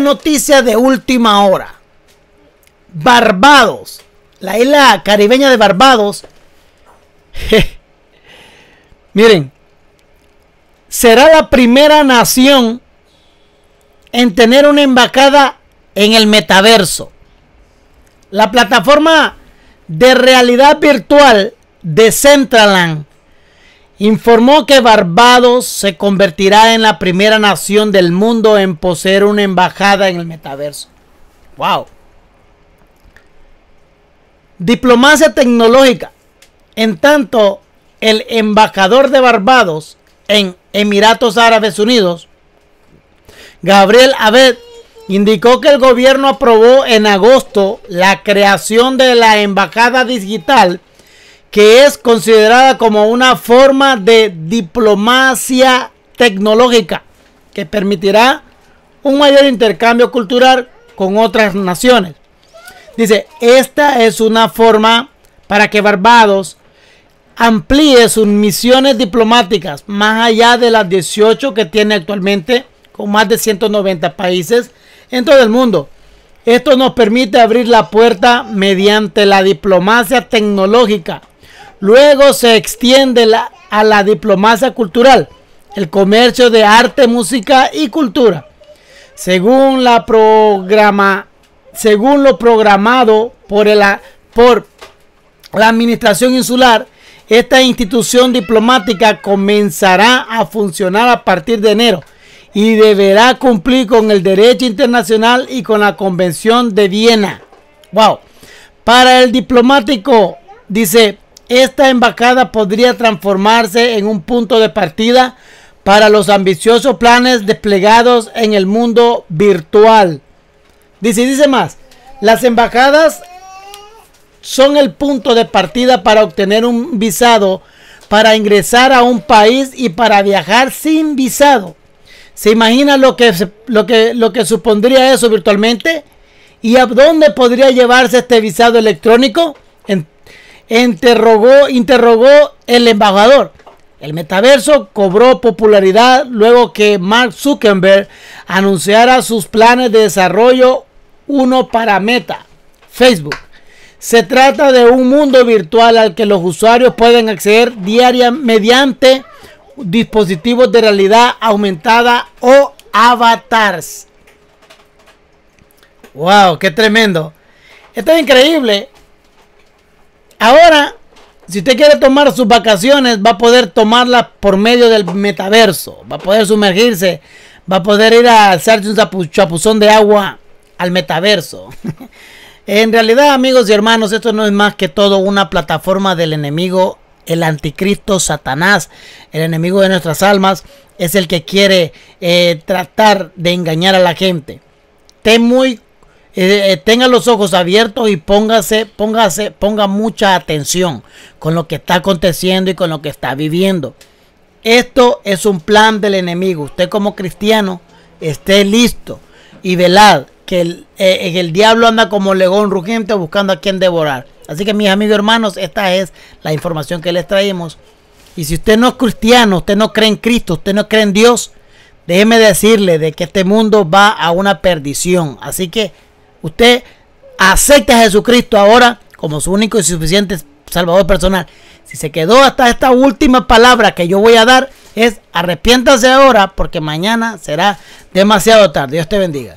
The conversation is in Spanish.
noticia de última hora. Barbados, la isla caribeña de Barbados. miren, será la primera nación en tener una embajada en el metaverso. La plataforma de realidad virtual de Centraland informó que Barbados se convertirá en la primera nación del mundo en poseer una embajada en el metaverso. ¡Wow! Diplomacia tecnológica. En tanto, el embajador de Barbados en Emiratos Árabes Unidos, Gabriel Abed, indicó que el gobierno aprobó en agosto la creación de la embajada digital que es considerada como una forma de diplomacia tecnológica que permitirá un mayor intercambio cultural con otras naciones. Dice, esta es una forma para que Barbados amplíe sus misiones diplomáticas más allá de las 18 que tiene actualmente con más de 190 países en todo el mundo. Esto nos permite abrir la puerta mediante la diplomacia tecnológica Luego se extiende a la diplomacia cultural, el comercio de arte, música y cultura. Según, la programa, según lo programado por, por la Administración Insular, esta institución diplomática comenzará a funcionar a partir de enero y deberá cumplir con el derecho internacional y con la Convención de Viena. Wow. Para el diplomático, dice, esta embajada podría transformarse en un punto de partida para los ambiciosos planes desplegados en el mundo virtual. Dice, dice más, las embajadas son el punto de partida para obtener un visado, para ingresar a un país y para viajar sin visado. ¿Se imagina lo que, lo que, lo que supondría eso virtualmente? ¿Y a dónde podría llevarse este visado electrónico? interrogó, interrogó el embajador. El metaverso cobró popularidad luego que Mark Zuckerberg anunciara sus planes de desarrollo, uno para Meta, Facebook. Se trata de un mundo virtual al que los usuarios pueden acceder diariamente mediante dispositivos de realidad aumentada o avatars. ¡Wow! ¡Qué tremendo! Esto es increíble Ahora, si usted quiere tomar sus vacaciones, va a poder tomarlas por medio del metaverso. Va a poder sumergirse. Va a poder ir a hacerse un chapuzón de agua al metaverso. en realidad, amigos y hermanos, esto no es más que todo una plataforma del enemigo, el anticristo Satanás, el enemigo de nuestras almas. Es el que quiere eh, tratar de engañar a la gente. Ten muy eh, eh, tenga los ojos abiertos y póngase, póngase, ponga mucha atención con lo que está aconteciendo y con lo que está viviendo. Esto es un plan del enemigo. Usted como cristiano esté listo y velad que el, eh, el diablo anda como legón rugiente buscando a quien devorar. Así que mis amigos hermanos, esta es la información que les traemos. Y si usted no es cristiano, usted no cree en Cristo, usted no cree en Dios, déjeme decirle de que este mundo va a una perdición. Así que Usted acepta a Jesucristo ahora como su único y suficiente Salvador personal. Si se quedó hasta esta última palabra que yo voy a dar, es arrepiéntase ahora porque mañana será demasiado tarde. Dios te bendiga.